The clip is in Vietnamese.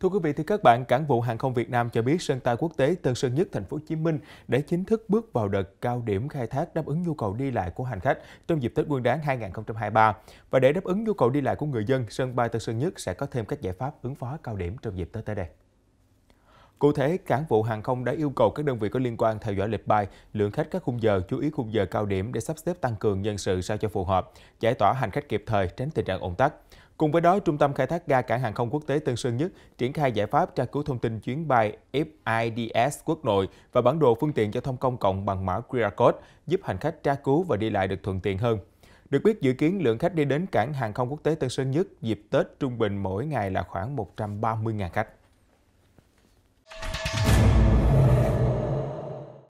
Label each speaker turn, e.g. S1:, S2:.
S1: Thưa quý vị thì các bạn, Cảng vụ Hàng không Việt Nam cho biết sân bay quốc tế Tân Sơn Nhất Thành phố Hồ Chí Minh đã chính thức bước vào đợt cao điểm khai thác đáp ứng nhu cầu đi lại của hành khách trong dịp Tết Nguyên đán 2023. Và để đáp ứng nhu cầu đi lại của người dân, sân bay Tân Sơn Nhất sẽ có thêm các giải pháp ứng phó cao điểm trong dịp Tết tới đây. Cụ thể, cảng vụ hàng không đã yêu cầu các đơn vị có liên quan theo dõi lịch bay, lượng khách các khung giờ, chú ý khung giờ cao điểm để sắp xếp tăng cường nhân sự sao cho phù hợp, giải tỏa hành khách kịp thời, tránh tình trạng ủng tắc. Cùng với đó, Trung tâm Khai thác ga Cảng hàng không quốc tế Tân Sơn Nhất triển khai giải pháp tra cứu thông tin chuyến bay FIDS quốc nội và bản đồ phương tiện giao thông công cộng bằng mã QR code, giúp hành khách tra cứu và đi lại được thuận tiện hơn. Được biết, dự kiến lượng khách đi đến cảng hàng không quốc tế Tân Sơn Nhất dịp Tết trung bình mỗi ngày là khoảng 130.000 khách.